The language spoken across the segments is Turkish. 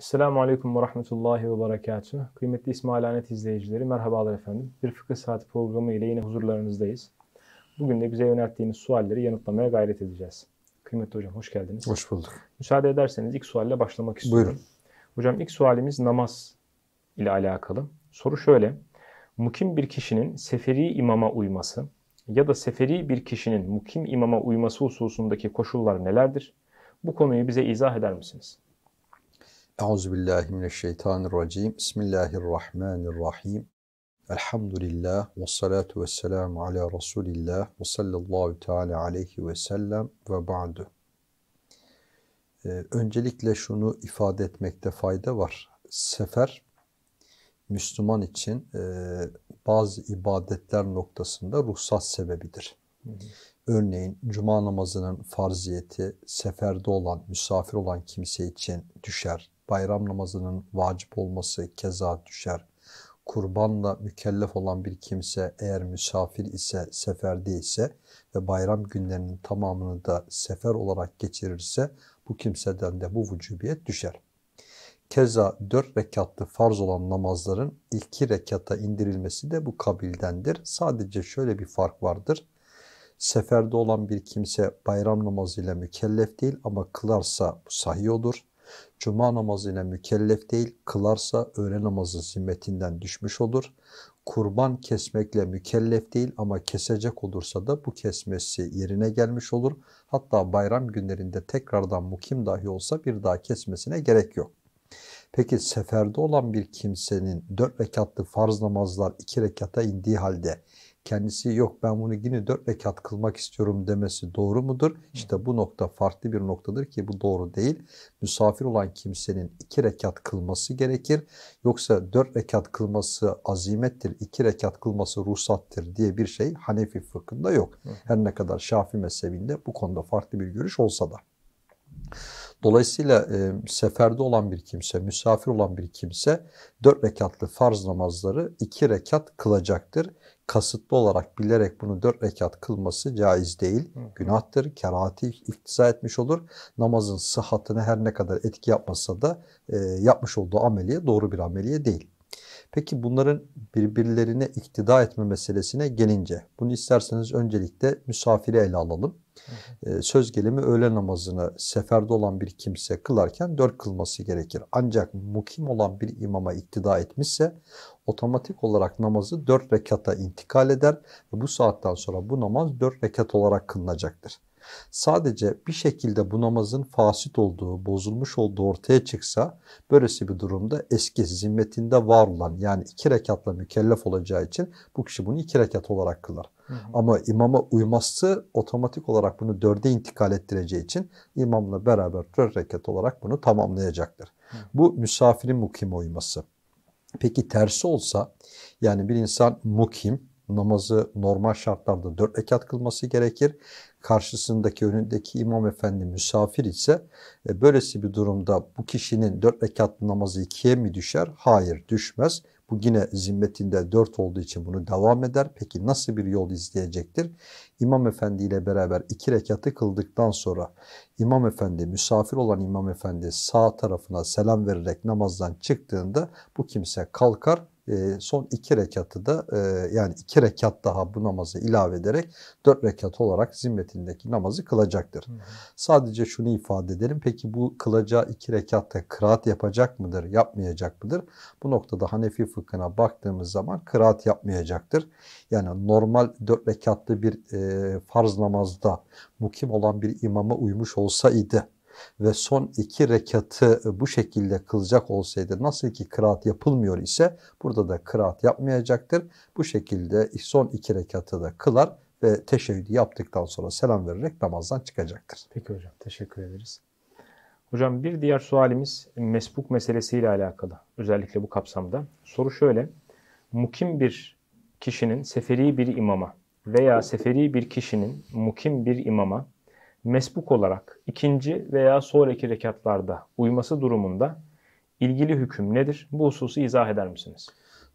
Esselamu Aleyküm ve Rahmetullahi ve Berekatuhu. Kıymetli İsmail Anet izleyicileri, merhabalar efendim. Bir fıkıh saati programı ile yine huzurlarınızdayız. Bugün de bize yönelttiğiniz sualleri yanıtlamaya gayret edeceğiz. Kıymetli hocam hoş geldiniz. Hoş bulduk. Müsaade ederseniz ilk sualle başlamak istiyorum. Buyurun. Hocam ilk sualimiz namaz ile alakalı. Soru şöyle. Mukim bir kişinin seferi imama uyması ya da seferi bir kişinin mukim imama uyması hususundaki koşullar nelerdir? Bu konuyu bize izah eder misiniz? Euzubillahimineşşeytanirracim. Bismillahirrahmanirrahim. Elhamdülillah ve salatu ve selamu ala Resulillah ve sallallahu teala aleyhi ve sellem ve ba'du. Ee, öncelikle şunu ifade etmekte fayda var. Sefer Müslüman için e, bazı ibadetler noktasında ruhsat sebebidir. Örneğin cuma namazının farziyeti seferde olan, misafir olan kimse için düşer, bayram namazının vacip olması keza düşer. Kurbanla mükellef olan bir kimse eğer misafir ise, seferde ise ve bayram günlerinin tamamını da sefer olarak geçirirse bu kimseden de bu vücubiyet düşer. Keza dört rekatlı farz olan namazların iki rekata indirilmesi de bu kabildendir. Sadece şöyle bir fark vardır. Seferde olan bir kimse bayram namazıyla mükellef değil ama kılarsa bu sahih olur. Cuma namazı ile mükellef değil, kılarsa öğle namazı zimmetinden düşmüş olur. Kurban kesmekle mükellef değil ama kesecek olursa da bu kesmesi yerine gelmiş olur. Hatta bayram günlerinde tekrardan mukim dahi olsa bir daha kesmesine gerek yok. Peki seferde olan bir kimsenin dört rekatlı farz namazlar iki rekata indiği halde kendisi yok ben bunu yine dört rekat kılmak istiyorum demesi doğru mudur? İşte bu nokta farklı bir noktadır ki bu doğru değil. Misafir olan kimsenin iki rekat kılması gerekir. Yoksa dört rekat kılması azimettir, iki rekat kılması ruhsattır diye bir şey Hanefi fıkhında yok. Her ne kadar Şafi mezhebinde bu konuda farklı bir görüş olsa da. Dolayısıyla e, seferde olan bir kimse, misafir olan bir kimse dört rekatlı farz namazları iki rekat kılacaktır kasıtlı olarak bilerek bunu dört rekat kılması caiz değil. Hı hı. Günahtır, kerahati iktiza etmiş olur. Namazın sıhhatine her ne kadar etki yapmasa da e, yapmış olduğu ameliye doğru bir ameliye değil. Peki bunların birbirlerine iktida etme meselesine gelince bunu isterseniz öncelikle misafiri ele alalım. Hı hı. Ee, söz gelimi öğle namazını seferde olan bir kimse kılarken dört kılması gerekir. Ancak mukim olan bir imama iktida etmişse otomatik olarak namazı dört rekata intikal eder ve bu saatten sonra bu namaz dört rekat olarak kılınacaktır. Sadece bir şekilde bu namazın fasit olduğu, bozulmuş olduğu ortaya çıksa böylesi bir durumda eski zimmetinde var olan yani iki rekatla mükellef olacağı için bu kişi bunu iki rekat olarak kılar. Hı hı. Ama imama uyması otomatik olarak bunu dörde intikal ettireceği için imamla beraber dört rekat olarak bunu tamamlayacaktır. Hı. Bu misafirin mukime uyması. Peki tersi olsa yani bir insan mukim namazı normal şartlarda dört rekat kılması gerekir karşısındaki önündeki imam efendi misafir ise e, böylesi bir durumda bu kişinin dört rekatlı namazı ikiye mi düşer? Hayır düşmez. Bu yine zimmetinde dört olduğu için bunu devam eder. Peki nasıl bir yol izleyecektir? İmam Efendi ile beraber iki rekatı kıldıktan sonra imam Efendi, misafir olan imam Efendi sağ tarafına selam vererek namazdan çıktığında bu kimse kalkar ee, son iki rekatı da e, yani iki rekat daha bu namazı ilave ederek dört rekat olarak zimmetindeki namazı kılacaktır. Hı. Sadece şunu ifade edelim. Peki bu kılacağı iki rekatta kıraat yapacak mıdır, yapmayacak mıdır? Bu noktada Hanefi fıkhına baktığımız zaman kıraat yapmayacaktır. Yani normal dört rekatlı bir e, farz namazda mukim olan bir imama uymuş olsaydı ve son iki rekatı e, bu şekilde kılacak olsaydı nasıl ki kıraat yapılmıyor ise burada da kıraat yapmayacaktır. Bu şekilde son iki rekatı da kılar ve teşehhüdü yaptıktan sonra selam vererek namazdan çıkacaktır. Peki hocam teşekkür ederiz. Hocam bir diğer sualimiz mesbuk meselesiyle alakalı. Özellikle bu kapsamda. Soru şöyle. Mukim bir kişinin seferi bir imama veya seferi bir kişinin mukim bir imama mesbuk olarak ikinci veya sonraki rekatlarda uyması durumunda ilgili hüküm nedir? Bu hususu izah eder misiniz?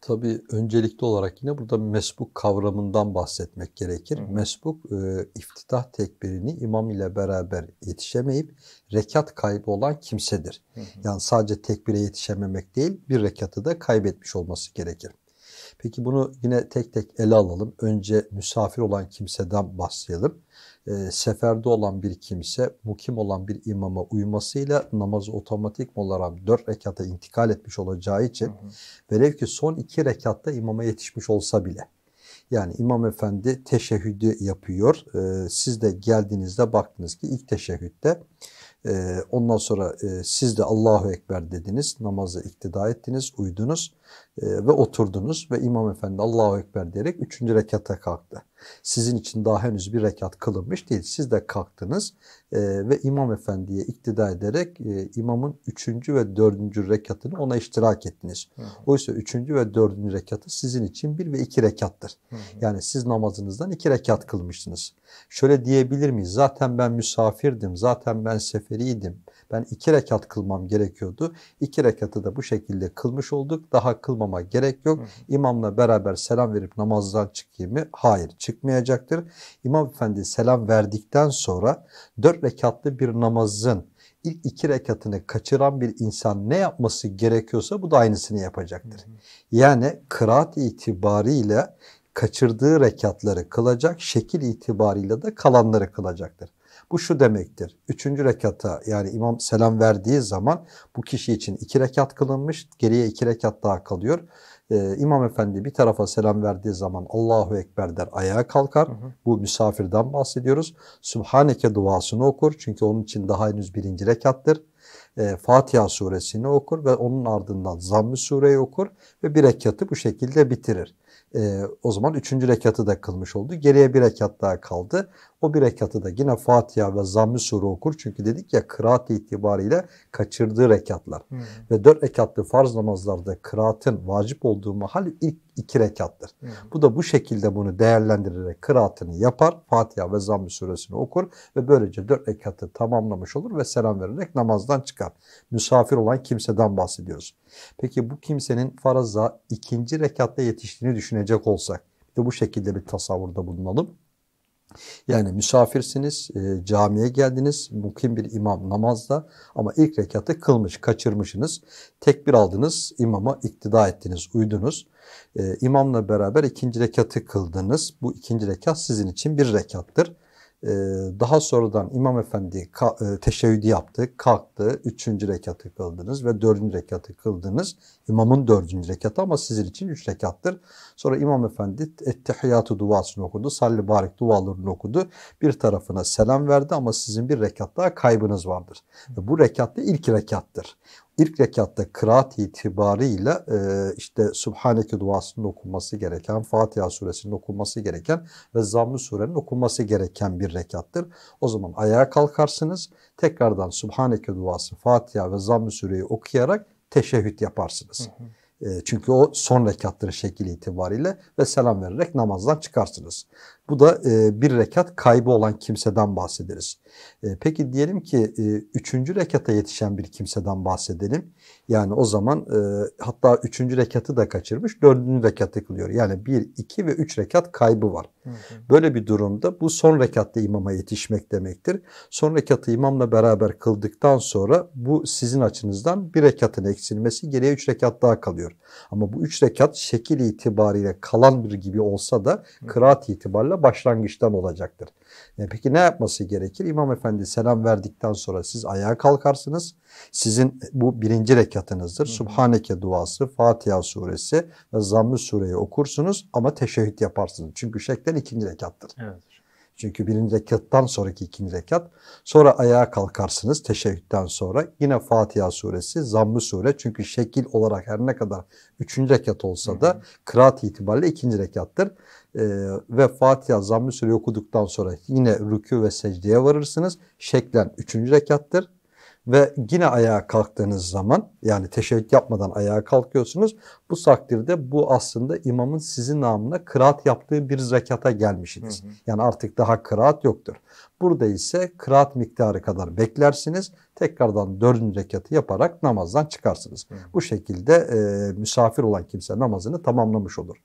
Tabii öncelikli olarak yine burada mesbuk kavramından bahsetmek gerekir. Hı hı. Mesbuk e, iftitah tekbirini imam ile beraber yetişemeyip rekat kaybı olan kimsedir. Hı hı. Yani sadece tekbire yetişememek değil bir rekatı da kaybetmiş olması gerekir. Peki bunu yine tek tek ele alalım. Önce misafir olan kimseden bahsedelim e, seferde olan bir kimse mukim olan bir imama uymasıyla namazı otomatik olarak dört rekata intikal etmiş olacağı için hı velev ki son iki rekatta imama yetişmiş olsa bile yani imam efendi teşehhüdü yapıyor. E, siz de geldiğinizde baktınız ki ilk teşehhütte e, ondan sonra e, siz de Allahu Ekber dediniz. Namazı iktida ettiniz, uydunuz e, ve oturdunuz ve imam efendi Allahu Ekber diyerek üçüncü rekata kalktı. Sizin için daha henüz bir rekat kılınmış değil. Siz de kalktınız e, ve imam efendiye iktida ederek e, imamın üçüncü ve dördüncü rekatını ona iştirak ettiniz. Hı Oysa üçüncü ve dördüncü rekatı sizin için bir ve iki rekattır. hı. Yani siz namazınızdan iki rekat kılmışsınız. Şöyle diyebilir miyiz? Zaten ben misafirdim, zaten ben seferiydim, ben iki rekat kılmam gerekiyordu. İki rekatı da bu şekilde kılmış olduk. Daha kılmama gerek yok. İmamla beraber selam verip namazdan çıkayım mı? Hayır çıkmayacaktır. İmam efendi selam verdikten sonra dört rekatlı bir namazın ilk iki rekatını kaçıran bir insan ne yapması gerekiyorsa bu da aynısını yapacaktır. Yani kıraat itibariyle kaçırdığı rekatları kılacak, şekil itibariyle de kalanları kılacaktır. Bu şu demektir. Üçüncü rekata yani imam selam verdiği zaman bu kişi için iki rekat kılınmış. Geriye iki rekat daha kalıyor. Ee, imam efendi bir tarafa selam verdiği zaman Allahu Ekber der ayağa kalkar. Hı hı. Bu misafirden bahsediyoruz. Sübhaneke duasını okur. Çünkü onun için daha henüz birinci rekattır e, Fatiha suresini okur ve onun ardından Zamm-ı sureyi okur ve bir rekatı bu şekilde bitirir. E, o zaman üçüncü rekatı da kılmış oldu. Geriye bir rekat daha kaldı. O bir rekatı da yine Fatiha ve Zamm-ı Sure okur. Çünkü dedik ya kıraat itibariyle kaçırdığı rekatlar. Hmm. Ve dört rekatlı farz namazlarda kıraatın vacip olduğu mahal ilk iki rekattır. Hmm. Bu da bu şekilde bunu değerlendirerek kıraatını yapar. Fatiha ve Zamm-ı Suresini okur ve böylece dört rekatı tamamlamış olur ve selam vererek namazdan çıkar. Misafir olan kimseden bahsediyoruz. Peki bu kimsenin faraza ikinci rekatta yetiştiğini düşünecek olsak de bu şekilde bir tasavvurda bulunalım. Yani misafirsiniz, e, camiye geldiniz, mukim bir imam namazda ama ilk rekatı kılmış, kaçırmışsınız. Tekbir aldınız, imama iktida ettiniz, uydunuz. E, imamla beraber ikinci rekatı kıldınız. Bu ikinci rekat sizin için bir rekattır. Ee, daha sonradan İmam efendi e, teşehhüdü yaptı, kalktı, üçüncü rekatı kıldınız ve dördüncü rekatı kıldınız. İmamın dördüncü rekatı ama sizin için üç rekattır. Sonra İmam efendi ettehiyatı duasını okudu, salli barik dualarını okudu. Bir tarafına selam verdi ama sizin bir rekat daha kaybınız vardır. Ve bu rekat da ilk rekattır ilk rekatta kıraat itibarıyla e, işte Subhaneke duasının okunması gereken, Fatiha suresinin okunması gereken ve Zamm-ı surenin okunması gereken bir rekattır. O zaman ayağa kalkarsınız, tekrardan Subhaneke duası, Fatiha ve Zamm-ı sureyi okuyarak teşehhüt yaparsınız. Hı hı. E, çünkü o son rekattır şekil itibariyle ve selam vererek namazdan çıkarsınız. Bu da e, bir rekat kaybı olan kimseden bahsederiz. E, peki diyelim ki e, üçüncü rekata yetişen bir kimseden bahsedelim. Yani o zaman e, hatta üçüncü rekatı da kaçırmış, dördüncü rekatı kılıyor. Yani bir, iki ve üç rekat kaybı var. Hı hı. Böyle bir durumda bu son rekatta imama yetişmek demektir. Son rekatı imamla beraber kıldıktan sonra bu sizin açınızdan bir rekatın eksilmesi geriye üç rekat daha kalıyor. Ama bu üç rekat şekil itibariyle kalan bir gibi olsa da kıraat itibariyle böyle başlangıçtan olacaktır. E peki ne yapması gerekir? İmam efendi selam verdikten sonra siz ayağa kalkarsınız. Sizin e, bu birinci rekatınızdır. Hı. Subhaneke duası, Fatiha suresi ve Zamm-ı sureyi okursunuz ama teşehhüt yaparsınız. Çünkü şeklen ikinci rekattır. Evet. Çünkü birinci rekattan sonraki ikinci rekat. Sonra ayağa kalkarsınız teşebbütten sonra. Yine Fatiha suresi, zammı sure. Çünkü şekil olarak her ne kadar üçüncü rekat olsa da kıraat itibariyle ikinci rekattır. Ee, ve Fatiha zammı sure okuduktan sonra yine rükû ve secdeye varırsınız. Şeklen üçüncü rekattır ve yine ayağa kalktığınız zaman yani teşebbüt yapmadan ayağa kalkıyorsunuz. Bu takdirde bu aslında imamın sizin namına kıraat yaptığı bir zekata gelmişsiniz. Hı hı. Yani artık daha kıraat yoktur. Burada ise kıraat miktarı kadar beklersiniz tekrardan dördüncü rekatı yaparak namazdan çıkarsınız. Hı. Bu şekilde e, misafir olan kimse namazını tamamlamış olur.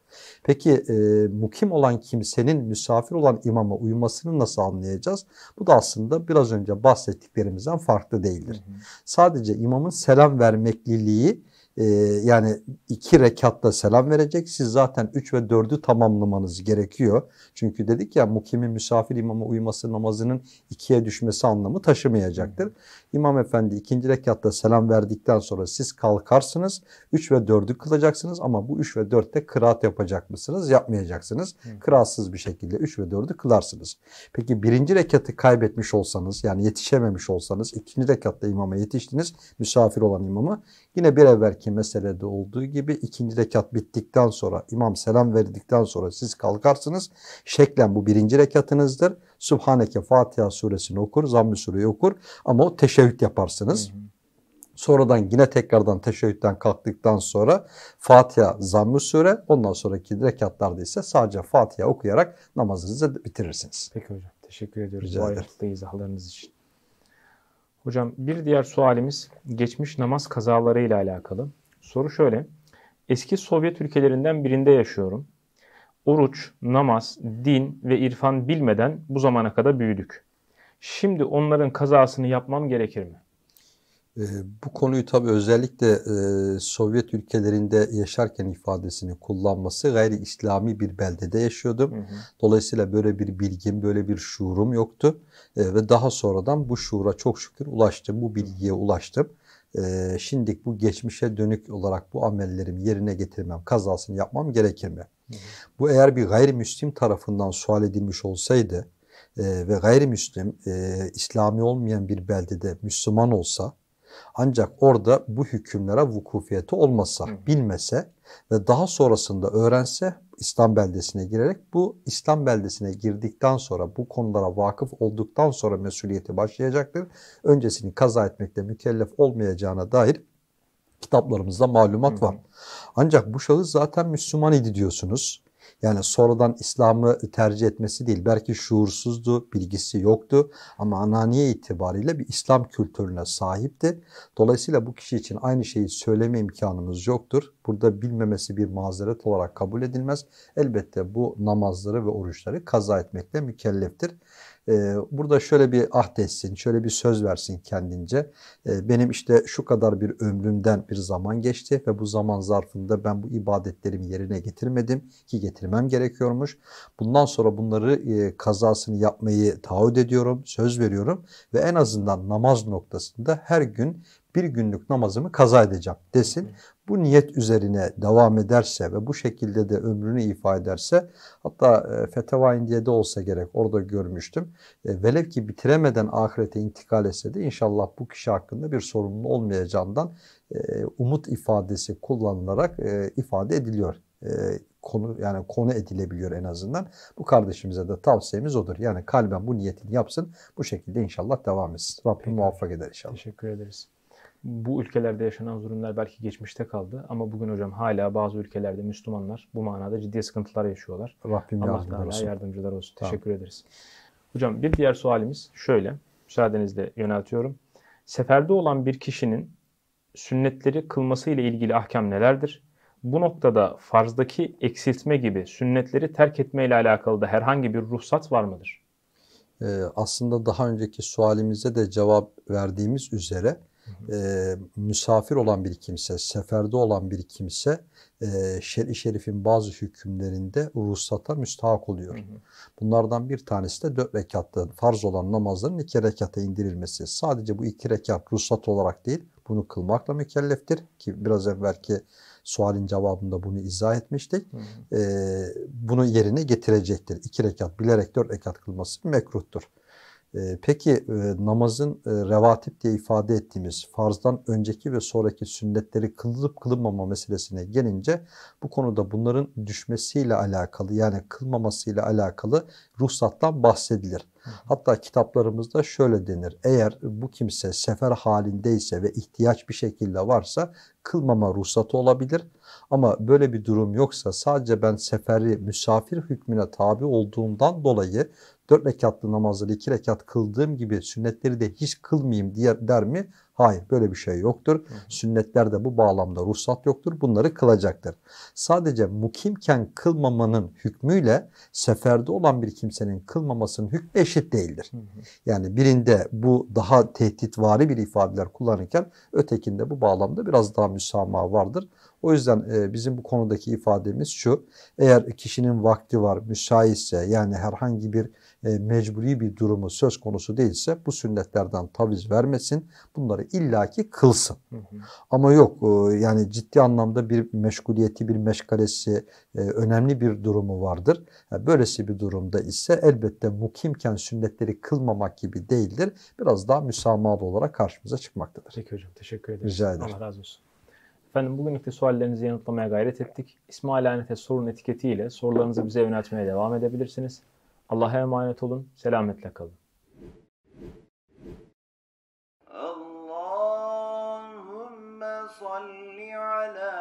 Peki e, mukim olan kimsenin misafir olan imama uymasını nasıl anlayacağız? Bu da aslında biraz önce bahsettiklerimizden farklı değildir. Hı Sadece imamın selam vermekliliği ee, yani iki rekatta selam verecek. Siz zaten üç ve dördü tamamlamanız gerekiyor. Çünkü dedik ya mukimin misafir imama uyması namazının ikiye düşmesi anlamı taşımayacaktır. İmam efendi ikinci rekatta selam verdikten sonra siz kalkarsınız. Üç ve dördü kılacaksınız ama bu üç ve dörtte kıraat yapacak mısınız? Yapmayacaksınız. Kıraatsız bir şekilde üç ve dördü kılarsınız. Peki birinci rekatı kaybetmiş olsanız yani yetişememiş olsanız ikinci rekatta imama yetiştiniz misafir olan imama yine bir evvelki rekattaki meselede olduğu gibi ikinci rekat bittikten sonra imam selam verdikten sonra siz kalkarsınız. Şeklen bu birinci rekatınızdır. Subhaneke Fatiha suresini okur, Zamm-ı sureyi okur ama o teşehhüt yaparsınız. Hı hı. Sonradan yine tekrardan teşehhütten kalktıktan sonra Fatiha zamm-ı sure ondan sonraki rekatlarda ise sadece Fatiha okuyarak namazınızı bitirirsiniz. Peki hocam teşekkür ediyoruz Rica bu ayrıntılı izahlarınız için. Hocam bir diğer sualimiz geçmiş namaz kazalarıyla alakalı. Soru şöyle. Eski Sovyet ülkelerinden birinde yaşıyorum. Oruç, namaz, din ve irfan bilmeden bu zamana kadar büyüdük. Şimdi onların kazasını yapmam gerekir mi? E, bu konuyu tabii özellikle e, Sovyet ülkelerinde yaşarken ifadesini kullanması gayri İslami bir beldede yaşıyordum. Hı hı. Dolayısıyla böyle bir bilgim, böyle bir şuurum yoktu. E, ve daha sonradan bu şuura çok şükür ulaştım, bu bilgiye ulaştım e, şimdi bu geçmişe dönük olarak bu amellerimi yerine getirmem, kazasını yapmam gerekir mi? Bu eğer bir gayrimüslim tarafından sual edilmiş olsaydı e, ve gayrimüslim e, İslami olmayan bir beldede Müslüman olsa ancak orada bu hükümlere vukufiyeti olmasa, bilmese ve daha sonrasında öğrense İslam beldesine girerek bu İslam beldesine girdikten sonra bu konulara vakıf olduktan sonra mesuliyeti başlayacaktır. Öncesini kaza etmekle mükellef olmayacağına dair kitaplarımızda malumat var. Ancak bu şahıs zaten Müslüman idi diyorsunuz. Yani sonradan İslam'ı tercih etmesi değil. Belki şuursuzdu, bilgisi yoktu ama ananiye itibariyle bir İslam kültürüne sahipti. Dolayısıyla bu kişi için aynı şeyi söyleme imkanımız yoktur. Burada bilmemesi bir mazeret olarak kabul edilmez. Elbette bu namazları ve oruçları kaza etmekle mükelleftir. Ee, burada şöyle bir ahd etsin, şöyle bir söz versin kendince. Ee, benim işte şu kadar bir ömrümden bir zaman geçti ve bu zaman zarfında ben bu ibadetlerimi yerine getirmedim ki getirmem gerekiyormuş. Bundan sonra bunları e, kazasını yapmayı taahhüt ediyorum, söz veriyorum ve en azından namaz noktasında her gün bir günlük namazımı kaza edeceğim desin. Bu niyet üzerine devam ederse ve bu şekilde de ömrünü ifa ederse hatta e, Feteva diye de olsa gerek orada görmüştüm. E, velev ki bitiremeden ahirete intikal etse de inşallah bu kişi hakkında bir sorumlu olmayacağından e, umut ifadesi kullanılarak ifade ediliyor konu yani konu edilebiliyor en azından. Bu kardeşimize de tavsiyemiz odur. Yani kalben bu niyetini yapsın. Bu şekilde inşallah devam etsin. Rabbim Peki. muvaffak eder inşallah. Teşekkür ederiz bu ülkelerde yaşanan zulümler belki geçmişte kaldı ama bugün hocam hala bazı ülkelerde Müslümanlar bu manada ciddi sıkıntılar yaşıyorlar. Rabbim Allah yardımcılar olsun. yardımcılar olsun. Tamam. Teşekkür ederiz. Hocam bir diğer sualimiz şöyle. Müsaadenizle yöneltiyorum. Seferde olan bir kişinin sünnetleri kılması ile ilgili ahkam nelerdir? Bu noktada farzdaki eksiltme gibi sünnetleri terk etme ile alakalı da herhangi bir ruhsat var mıdır? Ee, aslında daha önceki sualimize de cevap verdiğimiz üzere e, misafir olan bir kimse, seferde olan bir kimse e, şer'i şerifin bazı hükümlerinde ruhsata müstahak oluyor. Hı hı. Bunlardan bir tanesi de dört rekatta farz olan namazların iki rekata indirilmesi. Sadece bu iki rekat ruhsat olarak değil, bunu kılmakla mükelleftir ki biraz evvelki sualin cevabında bunu izah etmiştik. Hı hı. E, bunu yerine getirecektir. İki rekat bilerek dört rekat kılması mekruhtur. Ee, peki e, namazın e, revatip diye ifade ettiğimiz farzdan önceki ve sonraki sünnetleri kılıp kılınmama meselesine gelince bu konuda bunların düşmesiyle alakalı yani kılmamasıyla alakalı ruhsattan bahsedilir. Hatta kitaplarımızda şöyle denir. Eğer bu kimse sefer halindeyse ve ihtiyaç bir şekilde varsa kılmama ruhsatı olabilir. Ama böyle bir durum yoksa sadece ben seferi misafir hükmüne tabi olduğumdan dolayı dört rekatlı namazları iki rekat kıldığım gibi sünnetleri de hiç kılmayayım diye der mi? Hayır böyle bir şey yoktur. Sünnetlerde bu bağlamda ruhsat yoktur. Bunları kılacaktır. Sadece mukimken kılmamanın hükmüyle seferde olan bir kimsenin kılmamasının hükmü eşit değildir. Yani birinde bu daha tehditvari bir ifadeler kullanırken ötekinde bu bağlamda biraz daha müsamaha vardır. O yüzden e, bizim bu konudaki ifademiz şu. Eğer kişinin vakti var, müsaitse yani herhangi bir e, mecburi bir durumu söz konusu değilse bu sünnetlerden taviz vermesin. Bunları illaki kılsın. Ama yok e, yani ciddi anlamda bir meşguliyeti, bir meşgalesi, önemli bir durumu vardır. Yani böylesi bir durumda ise elbette mukimken sünnetleri kılmamak gibi değildir. Biraz daha müsamahalı olarak karşımıza çıkmaktadır. Peki hocam teşekkür ederim. Rica ederim. Allah razı olsun. Efendim bugünlükte suallerinizi yanıtlamaya gayret ettik. İsmail Anefes sorun etiketiyle sorularınızı bize yöneltmeye devam edebilirsiniz. Allah'a emanet olun, selametle kalın. Allahümme salli ala